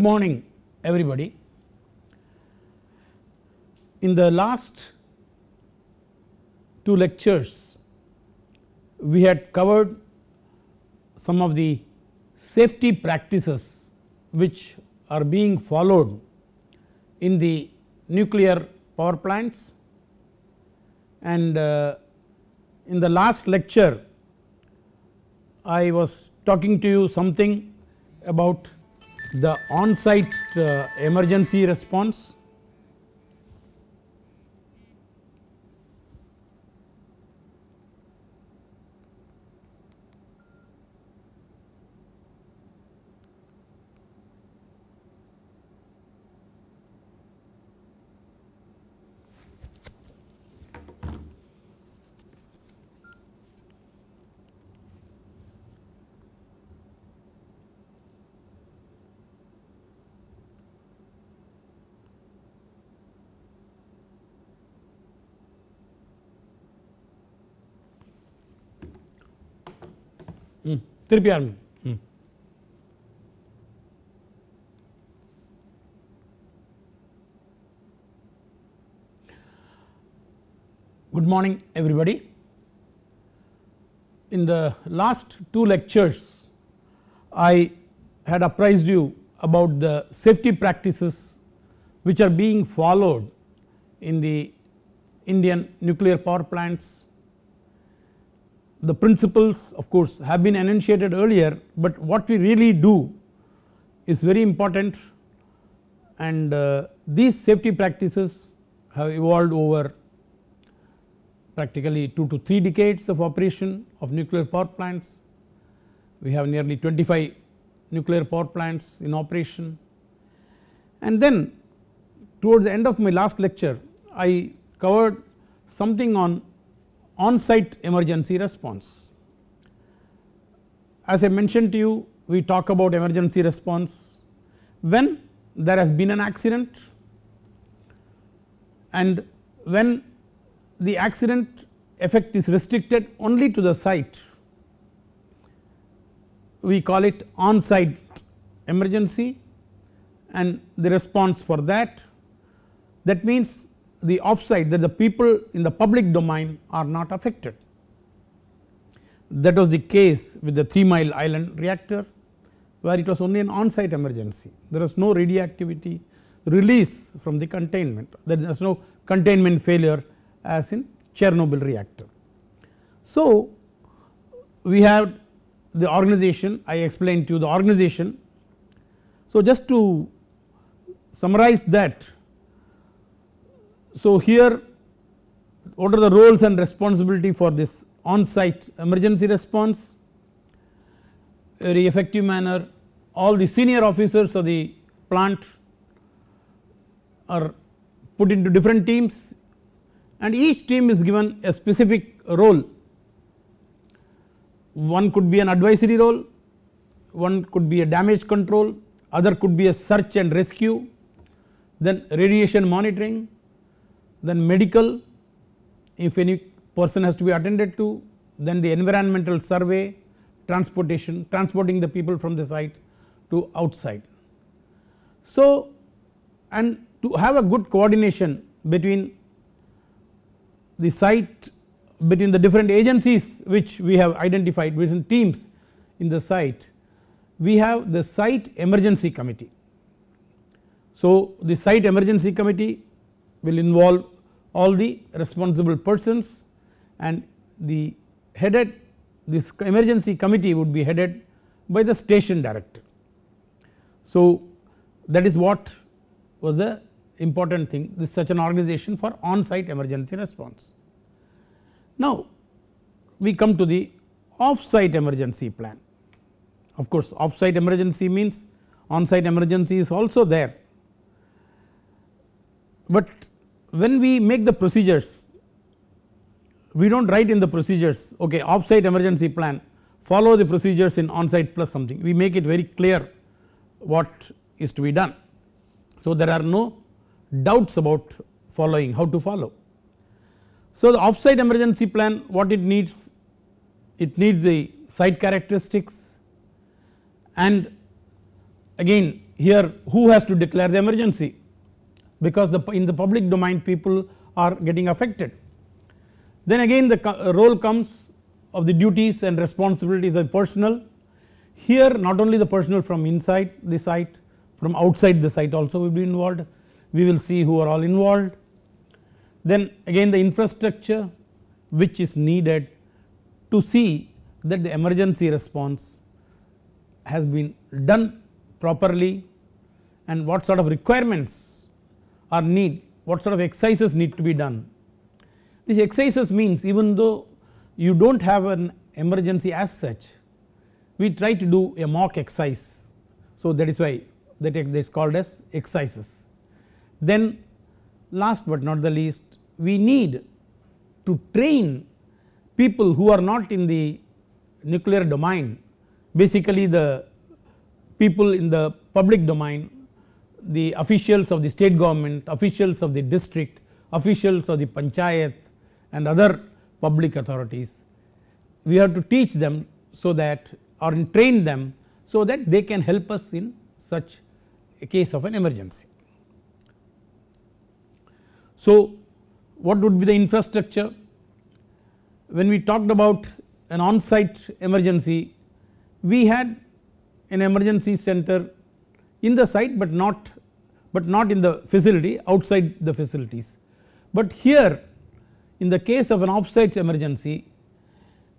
Good morning everybody. In the last two lectures we had covered some of the safety practices which are being followed in the nuclear power plants and uh, in the last lecture I was talking to you something about the on-site uh, emergency response Good morning everybody. In the last two lectures I had apprised you about the safety practices which are being followed in the Indian nuclear power plants the principles of course have been enunciated earlier but what we really do is very important and uh, these safety practices have evolved over practically 2 to 3 decades of operation of nuclear power plants. We have nearly 25 nuclear power plants in operation and then towards the end of my last lecture I covered something on on site emergency response. As I mentioned to you we talk about emergency response when there has been an accident and when the accident effect is restricted only to the site we call it on site emergency and the response for that that means the offside that the people in the public domain are not affected. That was the case with the 3 mile island reactor where it was only an on-site emergency. There was no radioactivity release from the containment, there is no containment failure as in Chernobyl reactor. So, we have the organization I explained to you the organization. So, just to summarize that so, here what are the roles and responsibility for this on site emergency response very effective manner all the senior officers of the plant are put into different teams and each team is given a specific role one could be an advisory role one could be a damage control other could be a search and rescue then radiation monitoring then medical if any person has to be attended to then the environmental survey, transportation, transporting the people from the site to outside. So and to have a good coordination between the site between the different agencies which we have identified between teams in the site we have the site emergency committee. So the site emergency committee will involve all the responsible persons and the headed this emergency committee would be headed by the station director. So that is what was the important thing this such an organization for on site emergency response. Now we come to the off site emergency plan of course off site emergency means on site emergency is also there but when we make the procedures we do not write in the procedures okay off site emergency plan follow the procedures in on site plus something we make it very clear what is to be done. So there are no doubts about following how to follow. So the off site emergency plan what it needs it needs the site characteristics and again here who has to declare the emergency because the, in the public domain people are getting affected. Then again the uh, role comes of the duties and responsibilities of personnel. Here not only the personnel from inside the site from outside the site also will be involved we will see who are all involved. Then again the infrastructure which is needed to see that the emergency response has been done properly and what sort of requirements or need what sort of exercises need to be done. These exercises means even though you do not have an emergency as such we try to do a mock exercise. So that is why that is called as exercises. Then last but not the least we need to train people who are not in the nuclear domain basically the people in the public domain the officials of the state government, officials of the district, officials of the panchayat and other public authorities. We have to teach them so that or train them so that they can help us in such a case of an emergency. So what would be the infrastructure? When we talked about an on-site emergency, we had an emergency center in the site but not but not in the facility outside the facilities. But here in the case of an offsite emergency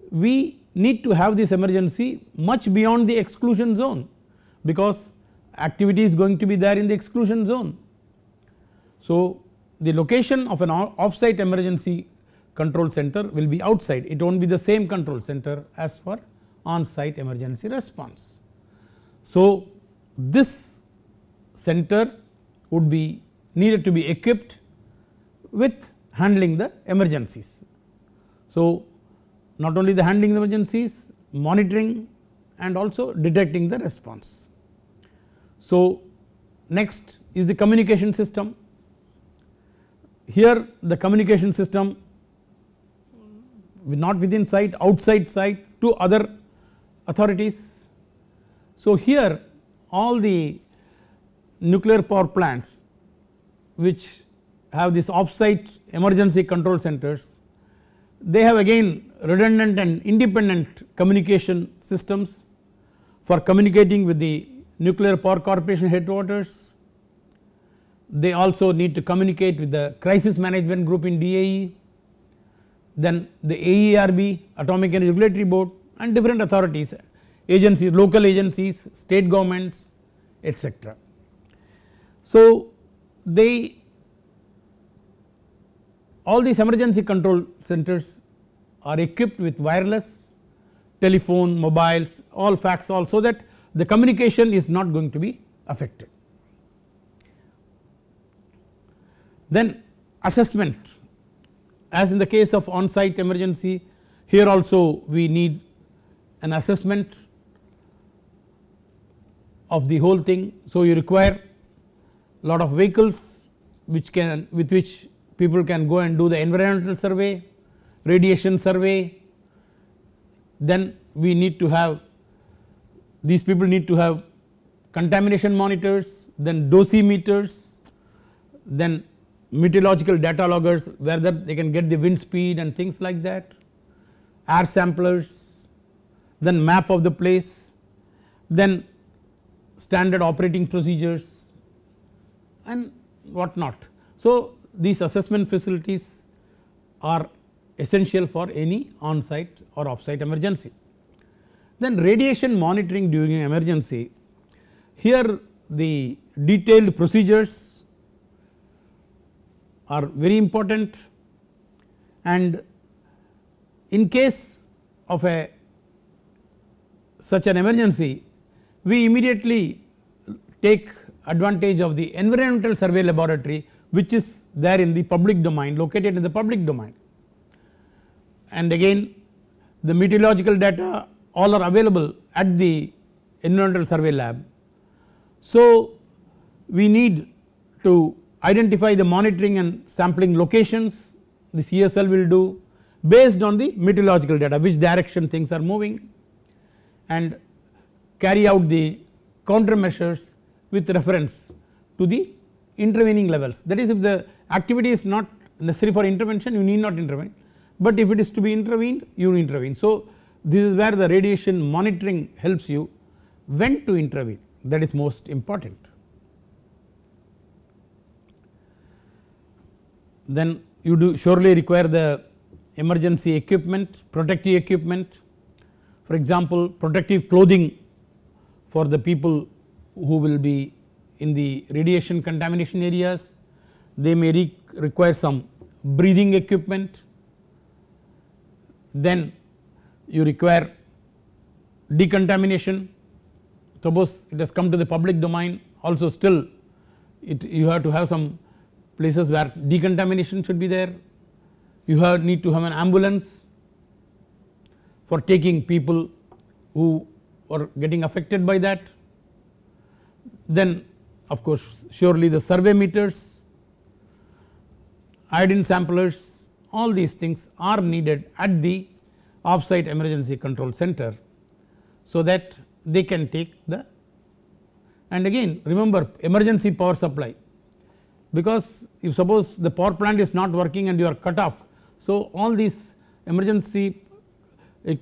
we need to have this emergency much beyond the exclusion zone because activity is going to be there in the exclusion zone. So the location of an offsite emergency control center will be outside it will not be the same control center as for on site emergency response. So this center would be needed to be equipped with handling the emergencies. So, not only the handling emergencies, monitoring and also detecting the response. So, next is the communication system. Here the communication system not within site outside site to other authorities. So, here all the nuclear power plants which have these off-site emergency control centers they have again redundant and independent communication systems for communicating with the nuclear power corporation headquarters. They also need to communicate with the crisis management group in DAE, then the AERB atomic energy regulatory board and different authorities agencies, local agencies, state governments etc. So they all these emergency control centers are equipped with wireless, telephone, mobiles, all fax all so that the communication is not going to be affected. Then assessment as in the case of on site emergency here also we need an assessment of the whole thing. So, you require lot of vehicles which can with which people can go and do the environmental survey, radiation survey, then we need to have these people need to have contamination monitors, then dosimeters, then meteorological data loggers whether they can get the wind speed and things like that, air samplers, then map of the place, then standard operating procedures and what not. So, these assessment facilities are essential for any on site or off site emergency. Then radiation monitoring during an emergency here the detailed procedures are very important and in case of a such an emergency we immediately take advantage of the environmental survey laboratory which is there in the public domain located in the public domain. And again the meteorological data all are available at the environmental survey lab. So we need to identify the monitoring and sampling locations the CSL will do based on the meteorological data which direction things are moving and carry out the countermeasures with reference to the intervening levels that is if the activity is not necessary for intervention you need not intervene but if it is to be intervened you intervene. So this is where the radiation monitoring helps you when to intervene that is most important. Then you do surely require the emergency equipment protective equipment for example protective clothing for the people who will be in the radiation contamination areas they may re require some breathing equipment then you require decontamination suppose it has come to the public domain also still it you have to have some places where decontamination should be there you have need to have an ambulance for taking people who or getting affected by that. Then of course surely the survey meters, iodine samplers all these things are needed at the off-site emergency control center. So that they can take the and again remember emergency power supply because if suppose the power plant is not working and you are cut off. So all these emergency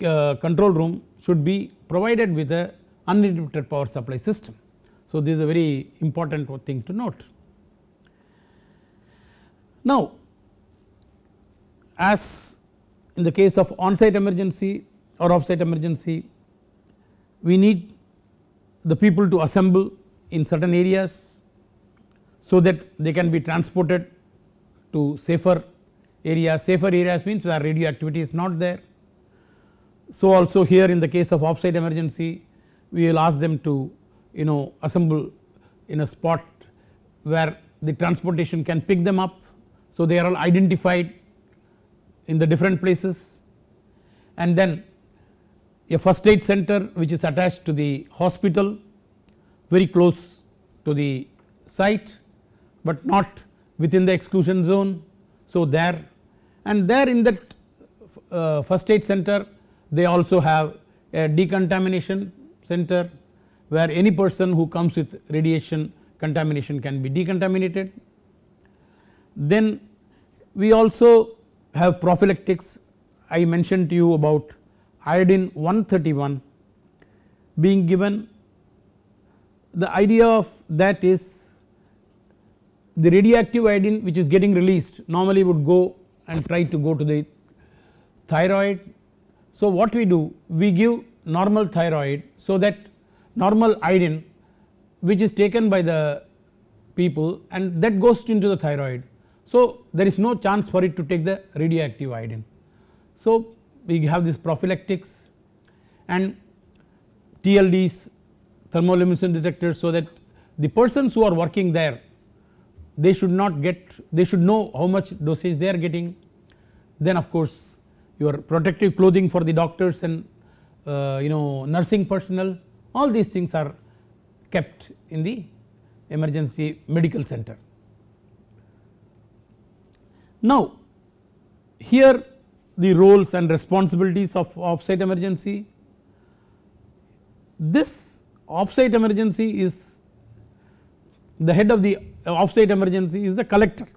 uh, control room should be provided with a uninterrupted power supply system. So, this is a very important thing to note. Now, as in the case of on-site emergency or off-site emergency, we need the people to assemble in certain areas so that they can be transported to safer areas. Safer areas means where radioactivity is not there so also here in the case of off-site emergency we will ask them to you know assemble in a spot where the transportation can pick them up. So they are all identified in the different places and then a first aid center which is attached to the hospital very close to the site but not within the exclusion zone. So there and there in that uh, first aid center they also have a decontamination center where any person who comes with radiation contamination can be decontaminated. Then we also have prophylactics I mentioned to you about iodine 131 being given the idea of that is the radioactive iodine which is getting released normally would go and try to go to the thyroid so, what we do we give normal thyroid so that normal iodine which is taken by the people and that goes into the thyroid. So, there is no chance for it to take the radioactive iodine. So, we have this prophylactics and TLDs thermoluminescent detectors so that the persons who are working there they should not get they should know how much dosage they are getting then of course your protective clothing for the doctors and uh, you know nursing personnel all these things are kept in the emergency medical center. Now here the roles and responsibilities of offsite emergency. This offsite emergency is the head of the offsite emergency is the collector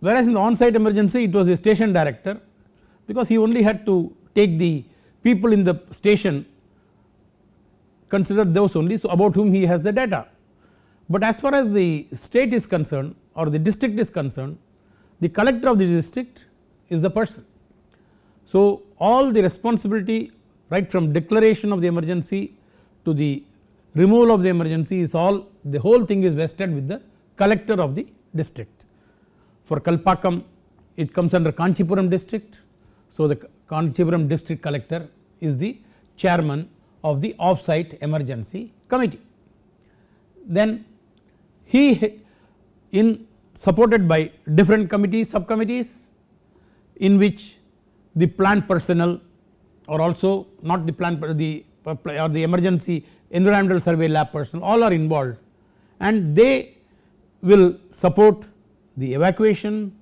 Whereas in the on-site emergency it was a station director because he only had to take the people in the station consider those only so about whom he has the data. But as far as the state is concerned or the district is concerned the collector of the district is the person. So all the responsibility right from declaration of the emergency to the removal of the emergency is all the whole thing is vested with the collector of the district. For Kalpakkam it comes under Kanchipuram district. So, the Kanchipuram district collector is the chairman of the offsite emergency committee. Then he in supported by different committees subcommittees in which the plant personnel or also not the plant the or the emergency environmental survey lab personnel all are involved and they will support the evacuation,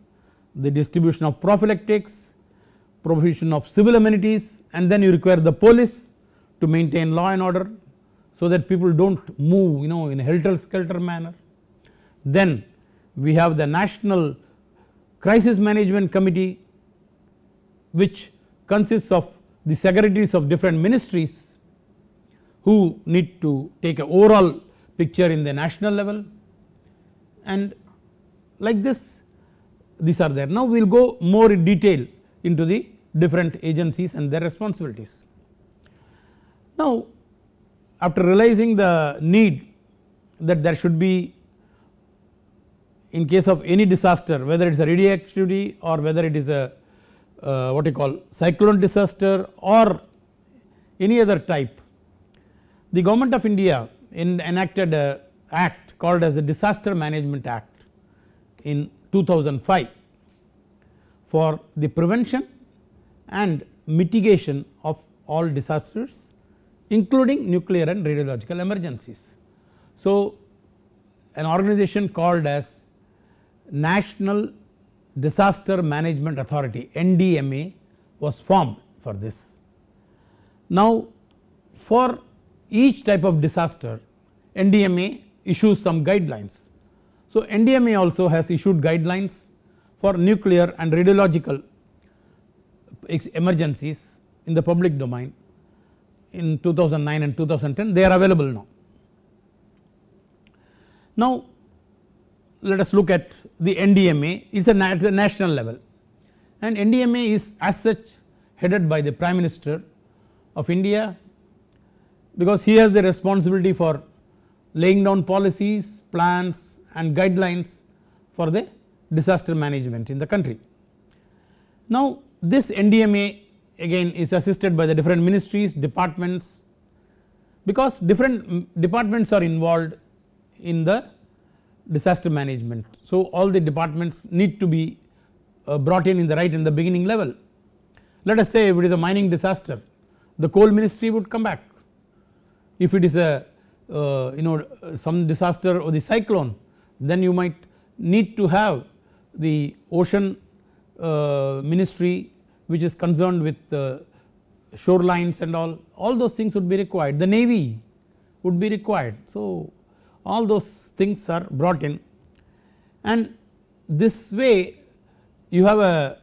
the distribution of prophylactics, provision of civil amenities and then you require the police to maintain law and order so that people do not move you know in a helter skelter manner. Then we have the national crisis management committee which consists of the secretaries of different ministries who need to take an overall picture in the national level and like this these are there. Now we will go more in detail into the different agencies and their responsibilities. Now after realizing the need that there should be in case of any disaster whether it is a radioactivity or whether it is a uh, what you call cyclone disaster or any other type. The government of India in enacted a act called as the Disaster Management Act in 2005 for the prevention and mitigation of all disasters including nuclear and radiological emergencies. So, an organization called as National Disaster Management Authority NDMA was formed for this. Now, for each type of disaster NDMA issues some guidelines so, NDMA also has issued guidelines for nuclear and radiological emergencies in the public domain in 2009 and 2010 they are available now. Now let us look at the NDMA it is a, national level and NDMA is as such headed by the Prime Minister of India because he has the responsibility for laying down policies, plans and guidelines for the disaster management in the country. Now this NDMA again is assisted by the different ministries, departments because different departments are involved in the disaster management. So all the departments need to be uh, brought in in the right in the beginning level. Let us say if it is a mining disaster the coal ministry would come back. If it is a uh, you know some disaster or the cyclone then you might need to have the ocean uh, ministry which is concerned with the shorelines and all all those things would be required the navy would be required so all those things are brought in and this way you have a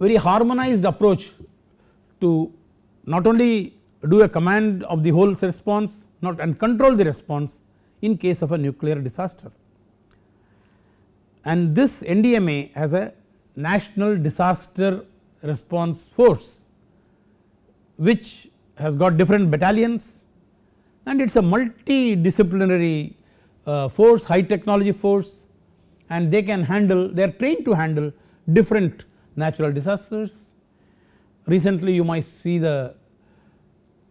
very harmonized approach to not only do a command of the whole response not and control the response in case of a nuclear disaster and this NDMA has a national disaster response force which has got different battalions and it is a multidisciplinary uh, force high technology force and they can handle they are trained to handle different natural disasters. Recently you might see the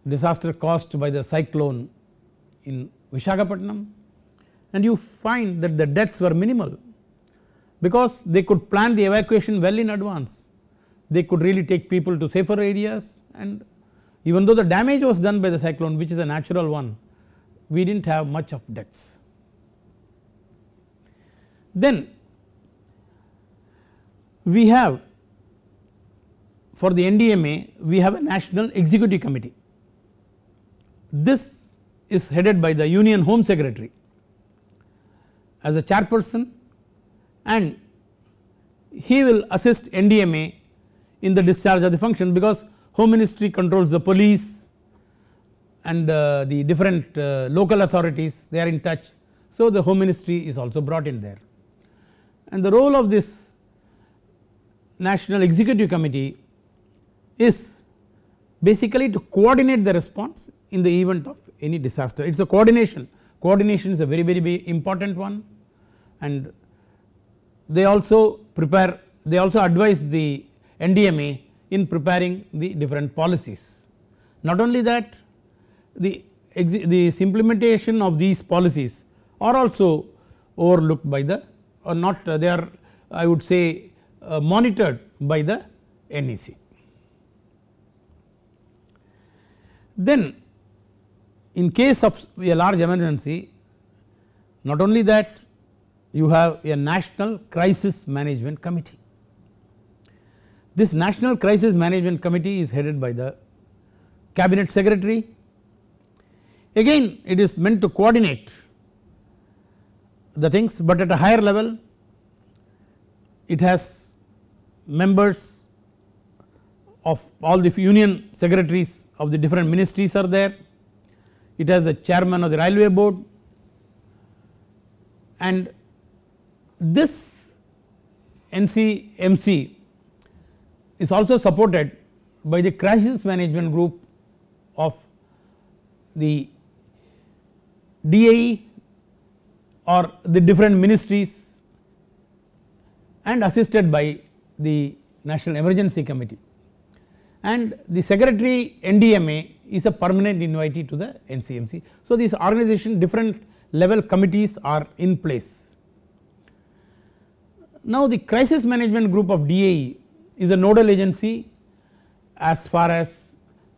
disaster caused by the cyclone in Vishakhapatnam and you find that the deaths were minimal because they could plan the evacuation well in advance. They could really take people to safer areas and even though the damage was done by the cyclone which is a natural one we did not have much of deaths. Then we have for the NDMA we have a national executive committee. This is headed by the union home secretary as a chairperson and he will assist NDMA in the discharge of the function because home ministry controls the police and uh, the different uh, local authorities they are in touch. So, the home ministry is also brought in there and the role of this national executive committee is basically to coordinate the response in the event of any disaster it is a coordination coordination is a very very important one and they also prepare they also advise the NDMA in preparing the different policies. Not only that the implementation of these policies are also overlooked by the or not they are I would say uh, monitored by the NEC. Then in case of a large emergency not only that you have a national crisis management committee. This national crisis management committee is headed by the cabinet secretary. Again it is meant to coordinate the things but at a higher level it has members of all the union secretaries of the different ministries are there it has the chairman of the railway board and this NCMC is also supported by the crisis management group of the DAE or the different ministries and assisted by the National Emergency Committee and the secretary NDMA is a permanent invitee to the NCMC. So, this organization different level committees are in place now, the crisis management group of DAE is a nodal agency as far as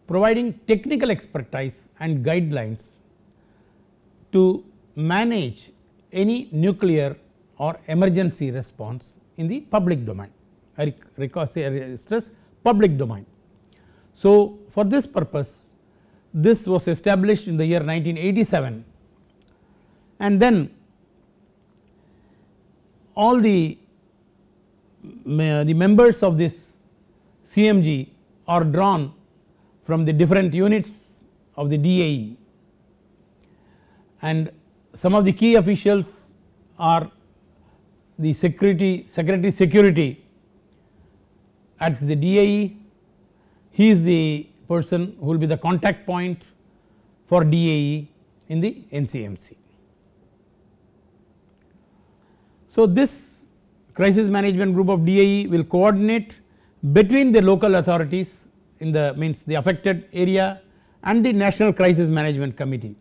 providing technical expertise and guidelines to manage any nuclear or emergency response in the public domain. I stress public domain. So, for this purpose this was established in the year 1987 and then all the uh, the members of this CMG are drawn from the different units of the DAE and some of the key officials are the security secretary security at the DAE he is the person who will be the contact point for DAE in the NCMC. So, this crisis management group of DAE will coordinate between the local authorities in the means the affected area and the national crisis management committee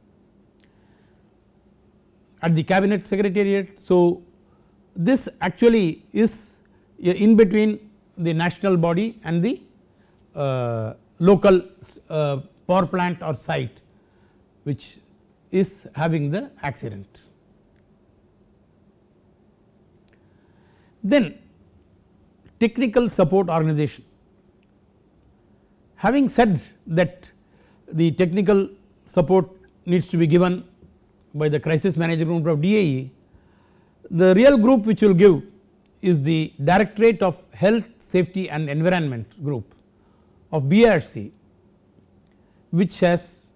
at the cabinet secretariat. So, this actually is in between the national body and the uh, local uh, power plant or site which is having the accident. Then technical support organization. Having said that the technical support needs to be given by the crisis management group of DAE, the real group which will give is the Directorate of Health, Safety and Environment group of BRC which has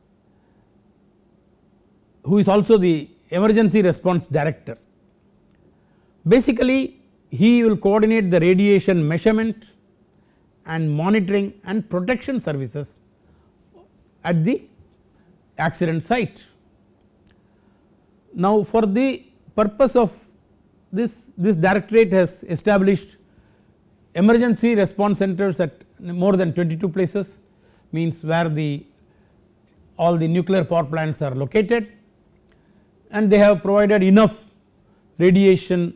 who is also the emergency response director. Basically he will coordinate the radiation measurement and monitoring and protection services at the accident site. Now for the purpose of this, this directorate has established emergency response centers at more than 22 places means where the all the nuclear power plants are located and they have provided enough radiation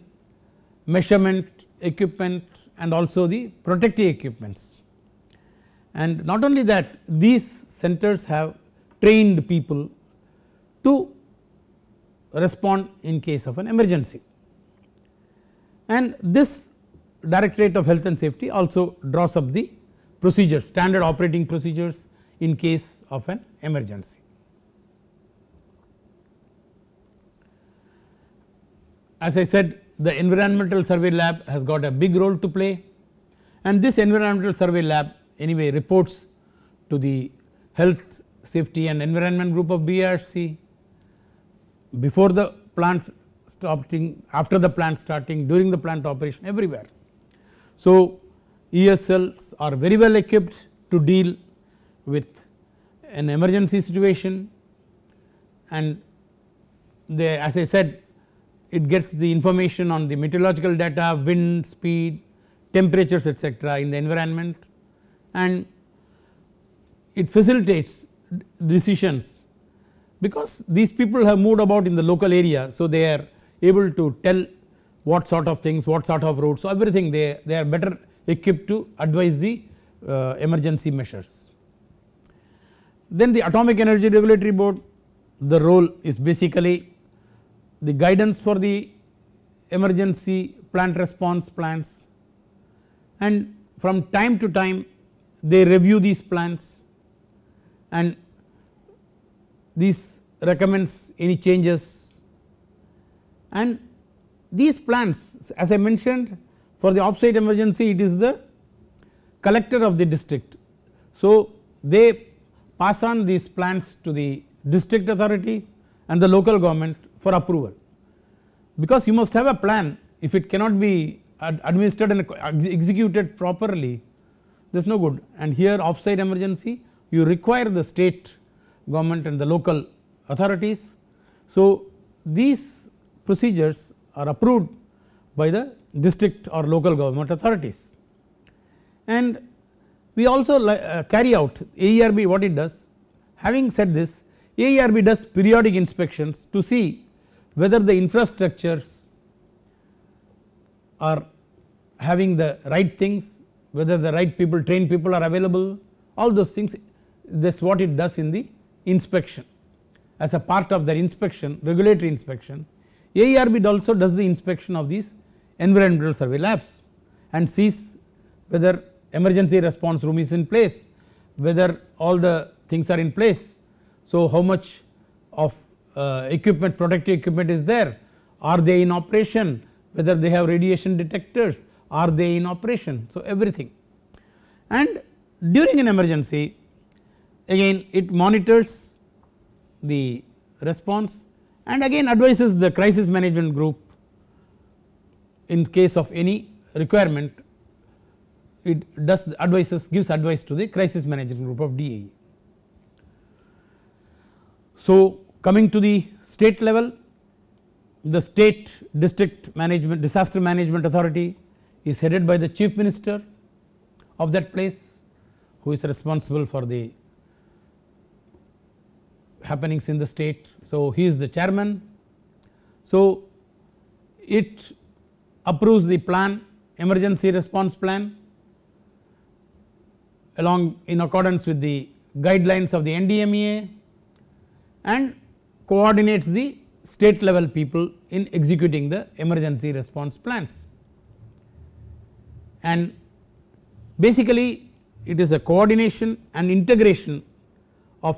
measurement equipment and also the protective equipments. And not only that these centers have trained people to respond in case of an emergency. And this directorate of health and safety also draws up the procedures standard operating procedures in case of an emergency. As I said the environmental survey lab has got a big role to play and this environmental survey lab anyway reports to the health safety and environment group of BRC before the plants starting after the plant starting during the plant operation everywhere. So, ESLs are very well equipped to deal with an emergency situation and they as I said it gets the information on the meteorological data, wind, speed, temperatures etc., in the environment and it facilitates decisions because these people have moved about in the local area. So, they are able to tell what sort of things, what sort of roads, so everything they, they are better equipped to advise the uh, emergency measures. Then the Atomic Energy Regulatory Board the role is basically the guidance for the emergency plant response plans and from time to time they review these plans and this recommends any changes and these plans as I mentioned for the offsite emergency it is the collector of the district. So, they pass on these plans to the district authority and the local government for approval because you must have a plan if it cannot be administered and executed properly there is no good and here offside emergency you require the state government and the local authorities. So these procedures are approved by the district or local government authorities and we also uh, carry out AERB what it does having said this AERB does periodic inspections to see whether the infrastructures are having the right things, whether the right people trained people are available all those things that is what it does in the inspection. As a part of their inspection regulatory inspection AERB also does the inspection of these environmental survey labs and sees whether emergency response room is in place, whether all the things are in place so, how much of uh, equipment protective equipment is there are they in operation whether they have radiation detectors are they in operation. So, everything and during an emergency again it monitors the response and again advises the crisis management group in case of any requirement it does advises gives advice to the crisis management group of DAE. So coming to the state level the state district management disaster management authority is headed by the chief minister of that place who is responsible for the happenings in the state. So he is the chairman. So it approves the plan emergency response plan along in accordance with the guidelines of the NDMEA and coordinates the state level people in executing the emergency response plans. And basically it is a coordination and integration of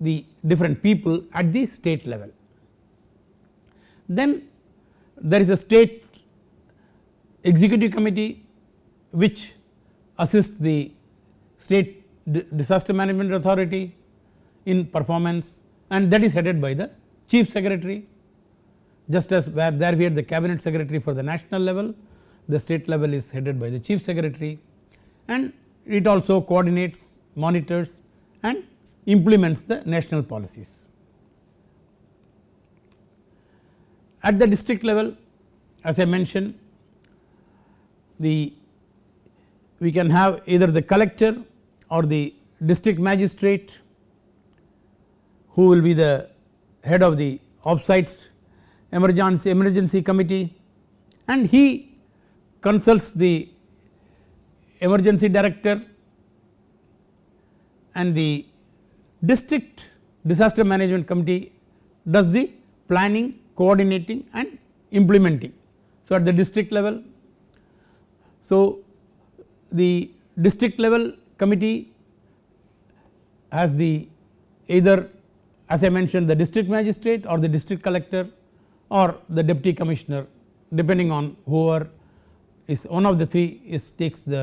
the different people at the state level. Then there is a state executive committee which assists the state disaster management authority in performance and that is headed by the chief secretary just as where there we had the cabinet secretary for the national level the state level is headed by the chief secretary and it also coordinates monitors and implements the national policies. At the district level as I mentioned the we can have either the collector or the district magistrate who will be the head of the offsite emergency, emergency committee and he consults the emergency director and the district disaster management committee does the planning, coordinating and implementing. So, at the district level, so the district level committee has the either as I mentioned the district magistrate or the district collector or the deputy commissioner depending on whoever is one of the three is takes the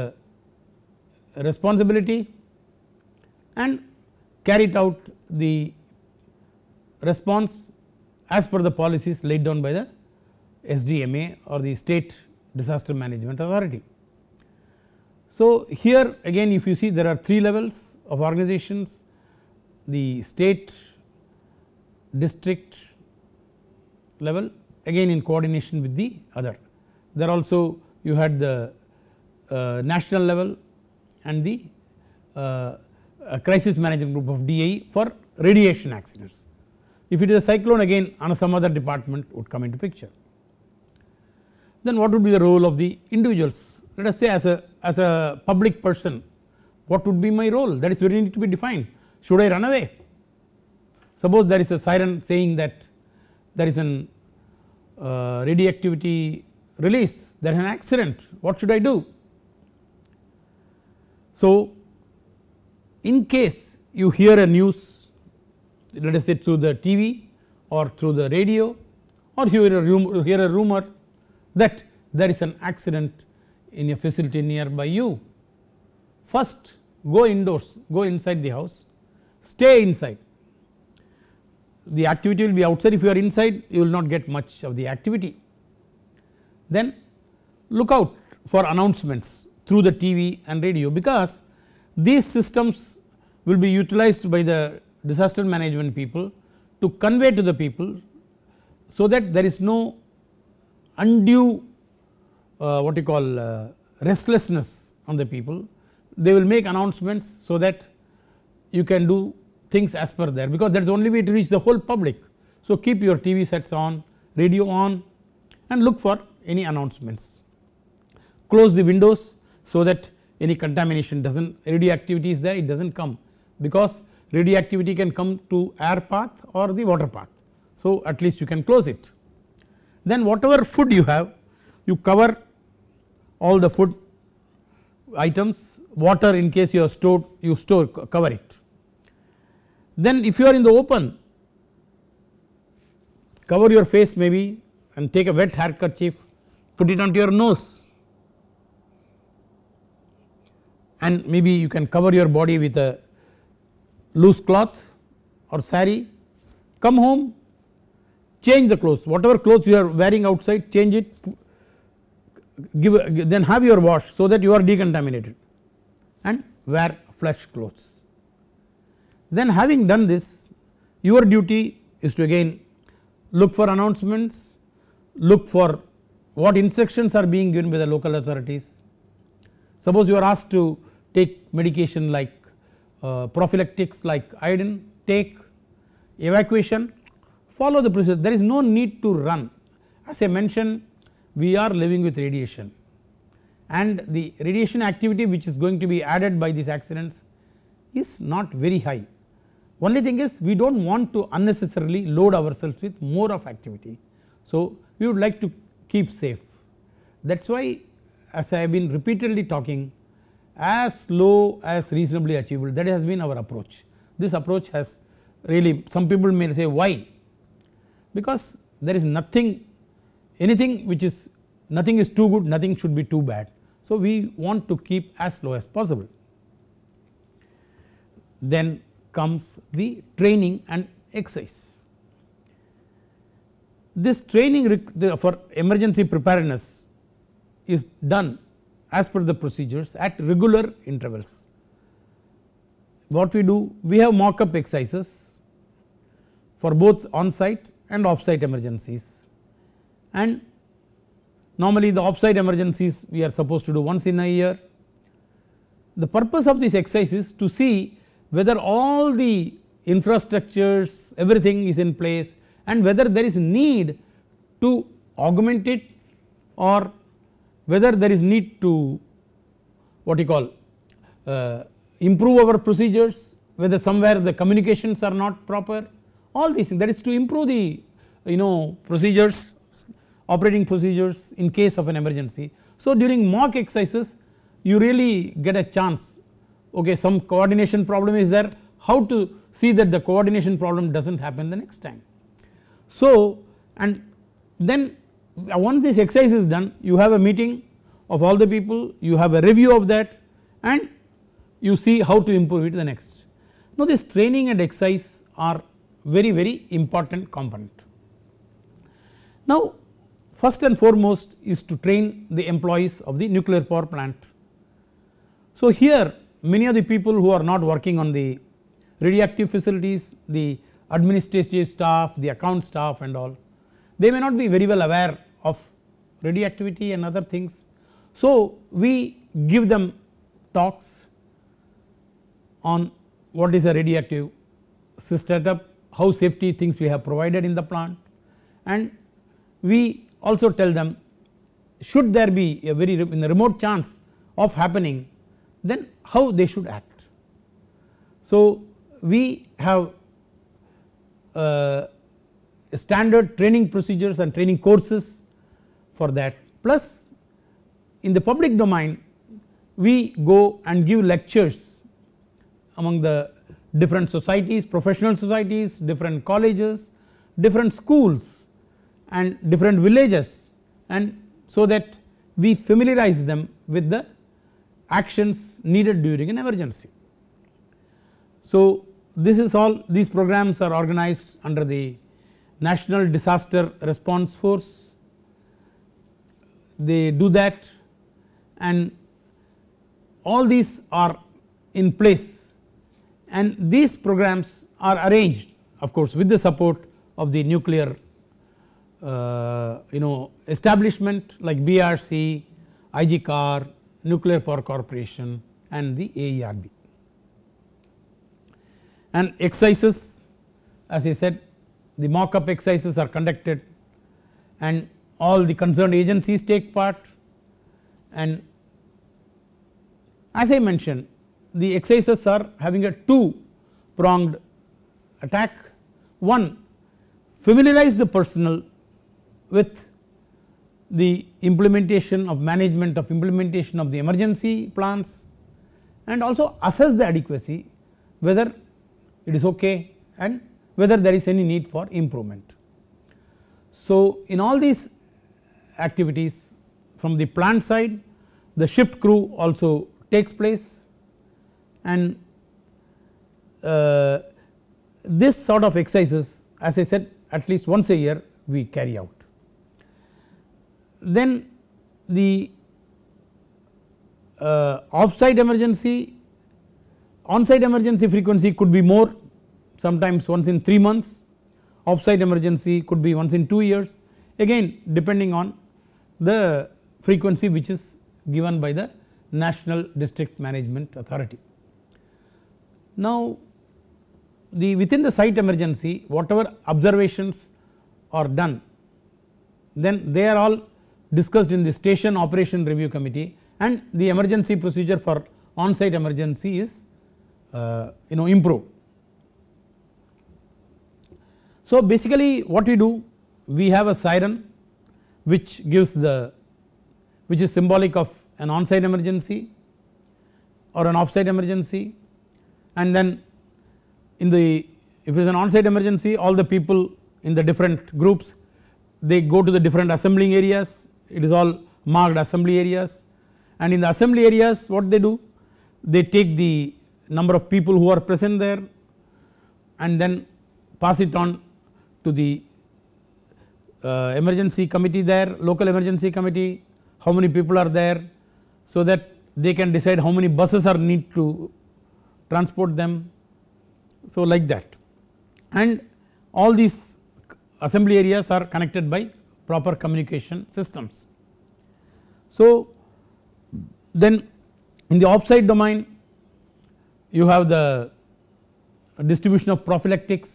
responsibility and carried out the response as per the policies laid down by the SDMA or the state disaster management authority. So, here again if you see there are three levels of organizations the state district level again in coordination with the other. There also you had the uh, national level and the uh, crisis management group of DAE for radiation accidents. If it is a cyclone again some other department would come into picture. Then what would be the role of the individuals let us say as a as a public person what would be my role that is very need to be defined should I run away Suppose there is a siren saying that there is an uh, radioactivity release, there is an accident, what should I do? So, in case you hear a news let us say through the TV or through the radio or hear a rumor, hear a rumor that there is an accident in a facility nearby you. First go indoors, go inside the house, stay inside the activity will be outside if you are inside you will not get much of the activity. Then look out for announcements through the TV and radio because these systems will be utilized by the disaster management people to convey to the people so that there is no undue uh, what you call uh, restlessness on the people they will make announcements so that you can do things as per there because that is only way to reach the whole public. So keep your TV sets on, radio on and look for any announcements. Close the windows so that any contamination does not radioactivity is there it does not come because radioactivity can come to air path or the water path. So at least you can close it. Then whatever food you have you cover all the food items water in case you have stored you store cover it then if you are in the open cover your face maybe and take a wet handkerchief put it onto your nose and maybe you can cover your body with a loose cloth or sari come home change the clothes whatever clothes you are wearing outside change it give then have your wash so that you are decontaminated and wear fresh clothes then having done this your duty is to again look for announcements, look for what instructions are being given by the local authorities. Suppose you are asked to take medication like uh, prophylactics like iodine take evacuation follow the procedure there is no need to run as I mentioned we are living with radiation and the radiation activity which is going to be added by these accidents is not very high only thing is we do not want to unnecessarily load ourselves with more of activity. So we would like to keep safe that is why as I have been repeatedly talking as low as reasonably achievable that has been our approach. This approach has really some people may say why because there is nothing anything which is nothing is too good nothing should be too bad. So we want to keep as low as possible. Then comes the training and exercise. This training for emergency preparedness is done as per the procedures at regular intervals. What we do? We have mock up exercises for both on site and off site emergencies and normally the off site emergencies we are supposed to do once in a year. The purpose of this exercise is to see whether all the infrastructures everything is in place and whether there is need to augment it or whether there is need to what you call uh, improve our procedures whether somewhere the communications are not proper all these things that is to improve the you know procedures operating procedures in case of an emergency. So during mock exercises you really get a chance okay some coordination problem is there how to see that the coordination problem does not happen the next time. So and then uh, once this exercise is done you have a meeting of all the people you have a review of that and you see how to improve it the next. Now this training and exercise are very very important component. Now first and foremost is to train the employees of the nuclear power plant. So here many of the people who are not working on the radioactive facilities, the administrative staff, the account staff and all, they may not be very well aware of radioactivity and other things. So, we give them talks on what is a radioactive setup, how safety things we have provided in the plant and we also tell them should there be a very in a remote chance of happening then how they should act. So, we have uh, standard training procedures and training courses for that plus in the public domain we go and give lectures among the different societies professional societies different colleges different schools and different villages and so that we familiarize them with the actions needed during an emergency. So this is all these programs are organized under the National Disaster Response Force they do that and all these are in place and these programs are arranged of course with the support of the nuclear uh, you know establishment like BRC, IGCAR Nuclear Power Corporation and the AERB. And excises, as I said the mock up excises are conducted and all the concerned agencies take part and as I mentioned the excises are having a two pronged attack. One familiarize the personnel with the implementation of management of implementation of the emergency plans and also assess the adequacy whether it is okay and whether there is any need for improvement. So, in all these activities from the plant side the shift crew also takes place and uh, this sort of exercises as I said at least once a year we carry out then the uh, off-site emergency, on-site emergency frequency could be more sometimes once in 3 months, off-site emergency could be once in 2 years again depending on the frequency which is given by the National District Management Authority. Now the within the site emergency whatever observations are done then they are all discussed in the station operation review committee and the emergency procedure for on site emergency is uh, you know improved. So basically what we do we have a siren which gives the which is symbolic of an on site emergency or an off site emergency and then in the if it is an on site emergency all the people in the different groups they go to the different assembling areas it is all marked assembly areas and in the assembly areas what they do they take the number of people who are present there and then pass it on to the uh, emergency committee there local emergency committee how many people are there so that they can decide how many buses are need to transport them so like that and all these assembly areas are connected by proper communication systems. So then in the offside domain you have the distribution of prophylactics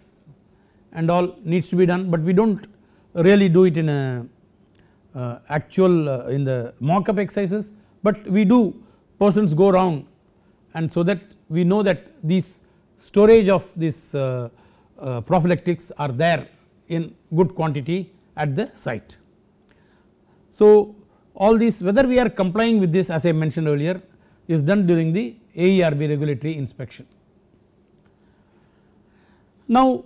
and all needs to be done but we do not really do it in a uh, actual uh, in the mock up exercises but we do persons go wrong, and so that we know that these storage of these uh, uh, prophylactics are there in good quantity at the site. So, all these whether we are complying with this as I mentioned earlier is done during the AERB regulatory inspection. Now,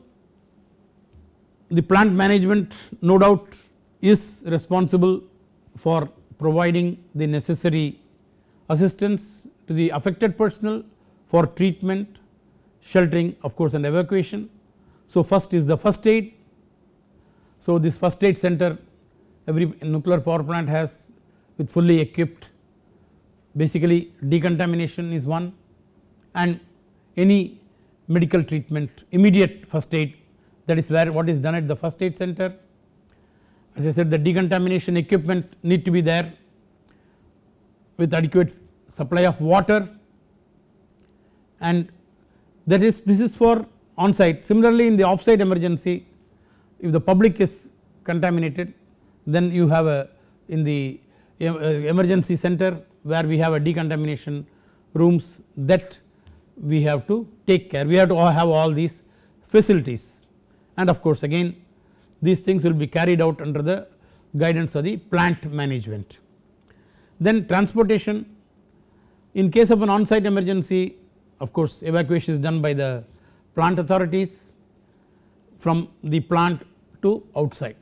the plant management no doubt is responsible for providing the necessary assistance to the affected personnel for treatment, sheltering of course and evacuation. So, first is the first aid so, this first aid center every nuclear power plant has with fully equipped basically decontamination is one and any medical treatment immediate first aid that is where what is done at the first aid center. As I said the decontamination equipment need to be there with adequate supply of water and that is this is for on site similarly in the off site emergency if the public is contaminated then you have a in the uh, emergency center where we have a decontamination rooms that we have to take care we have to have all these facilities and of course again these things will be carried out under the guidance of the plant management. Then transportation in case of an on site emergency of course evacuation is done by the plant authorities from the plant to outside.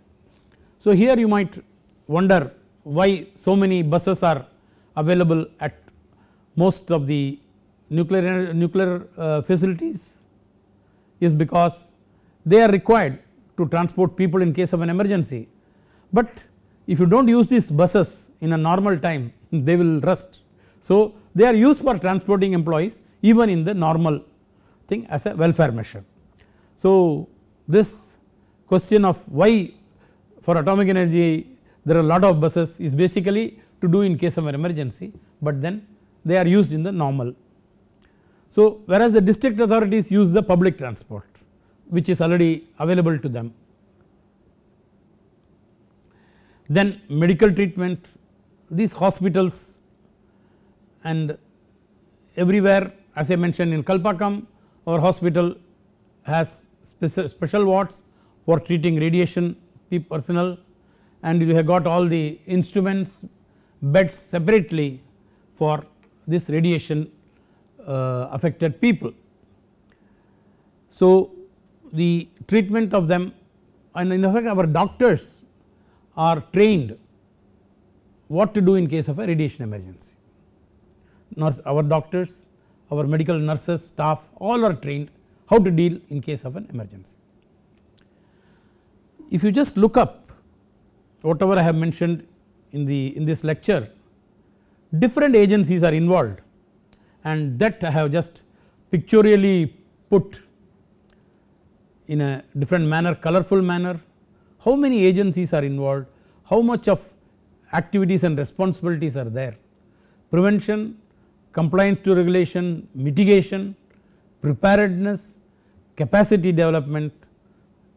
So, here you might wonder why so many buses are available at most of the nuclear, nuclear uh, facilities is because they are required to transport people in case of an emergency. But if you do not use these buses in a normal time they will rust. So, they are used for transporting employees even in the normal thing as a welfare measure. So, this question of why for atomic energy there are a lot of buses is basically to do in case of an emergency but then they are used in the normal. So whereas the district authorities use the public transport which is already available to them. Then medical treatment these hospitals and everywhere as I mentioned in Kalpakkam our hospital has special, special for treating radiation personnel and you have got all the instruments beds separately for this radiation uh, affected people. So, the treatment of them and in fact our doctors are trained what to do in case of a radiation emergency. Nurse, our doctors, our medical nurses, staff all are trained how to deal in case of an emergency. If you just look up whatever I have mentioned in the in this lecture different agencies are involved and that I have just pictorially put in a different manner colorful manner how many agencies are involved how much of activities and responsibilities are there prevention compliance to regulation mitigation preparedness, capacity development,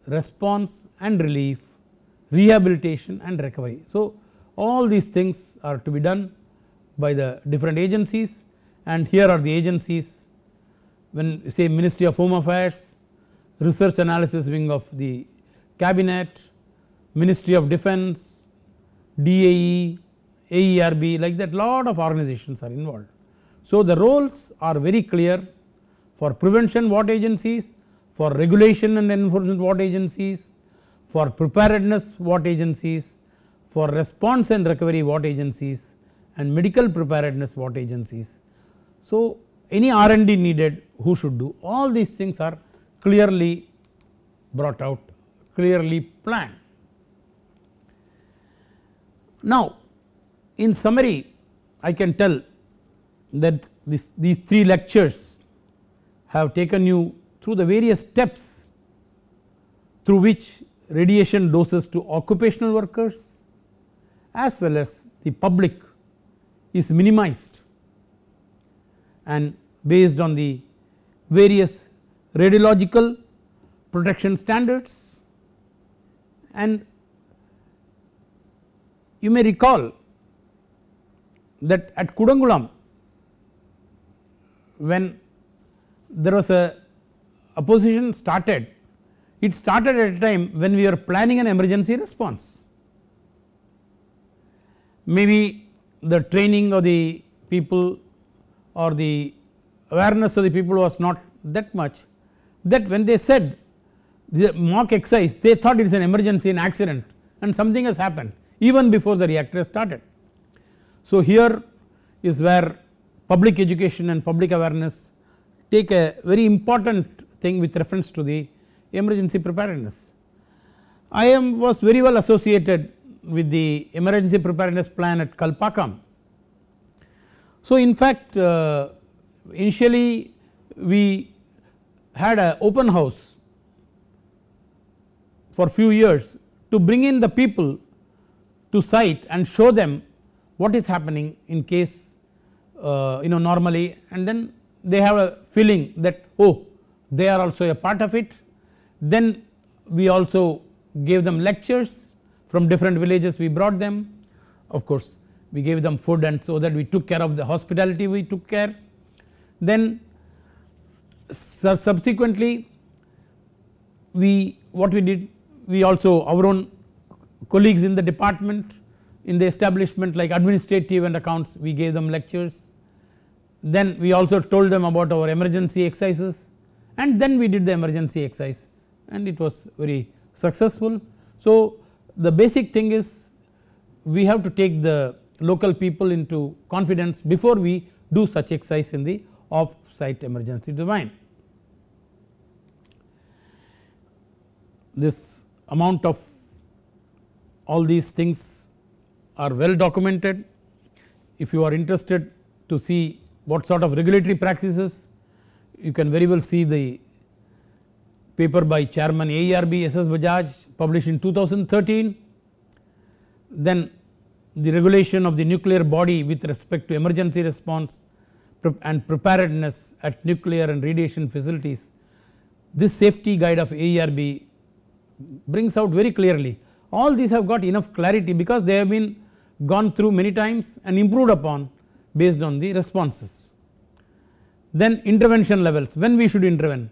response and relief, rehabilitation and recovery. So, all these things are to be done by the different agencies and here are the agencies when say Ministry of Home Affairs, Research Analysis Wing of the Cabinet, Ministry of Defence, DAE, AERB like that lot of organizations are involved. So, the roles are very clear for prevention what agencies? For regulation and enforcement what agencies? For preparedness what agencies? For response and recovery what agencies? And medical preparedness what agencies? So any R&D needed who should do all these things are clearly brought out clearly planned. Now in summary I can tell that this, these 3 lectures have taken you through the various steps through which radiation doses to occupational workers as well as the public is minimized and based on the various radiological protection standards and you may recall that at Kudangulam when there was a opposition started it started at a time when we were planning an emergency response. Maybe the training of the people or the awareness of the people was not that much that when they said the mock exercise they thought it is an emergency an accident and something has happened even before the reactor started. So here is where public education and public awareness take a very important thing with reference to the emergency preparedness. I am was very well associated with the emergency preparedness plan at Kalpakam. So in fact uh, initially we had an open house for few years to bring in the people to site and show them what is happening in case uh, you know normally and then they have a feeling that oh they are also a part of it. Then we also gave them lectures from different villages we brought them of course we gave them food and so that we took care of the hospitality we took care. Then subsequently we what we did we also our own colleagues in the department in the establishment like administrative and accounts we gave them lectures then we also told them about our emergency exercises and then we did the emergency exercise and it was very successful. So, the basic thing is we have to take the local people into confidence before we do such exercise in the off site emergency domain. This amount of all these things are well documented. If you are interested to see what sort of regulatory practices you can very well see the paper by chairman AERB SS Bajaj published in 2013 then the regulation of the nuclear body with respect to emergency response and preparedness at nuclear and radiation facilities this safety guide of AERB brings out very clearly all these have got enough clarity because they have been gone through many times and improved upon based on the responses. Then intervention levels when we should intervene,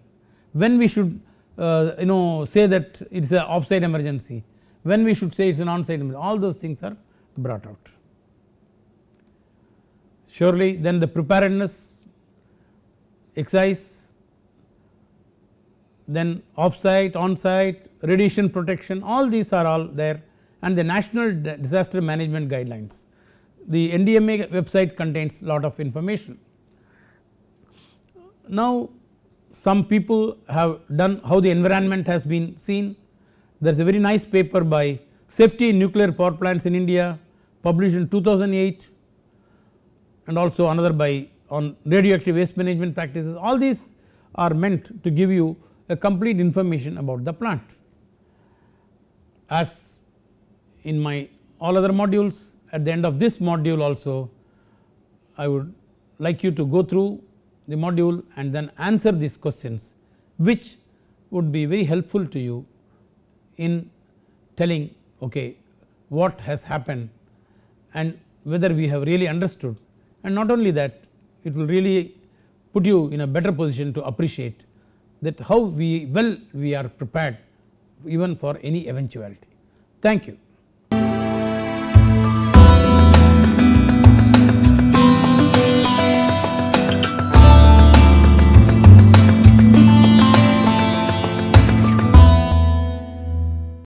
when we should uh, you know say that it is an off-site emergency, when we should say it is an on-site emergency all those things are brought out. Surely then the preparedness excise, then offsite, onsite, radiation protection all these are all there and the national disaster management guidelines the NDMA website contains lot of information. Now some people have done how the environment has been seen there is a very nice paper by safety in nuclear power plants in India published in 2008 and also another by on radioactive waste management practices all these are meant to give you a complete information about the plant. As in my all other modules at the end of this module also I would like you to go through the module and then answer these questions which would be very helpful to you in telling okay what has happened and whether we have really understood and not only that it will really put you in a better position to appreciate that how we well we are prepared even for any eventuality. Thank you.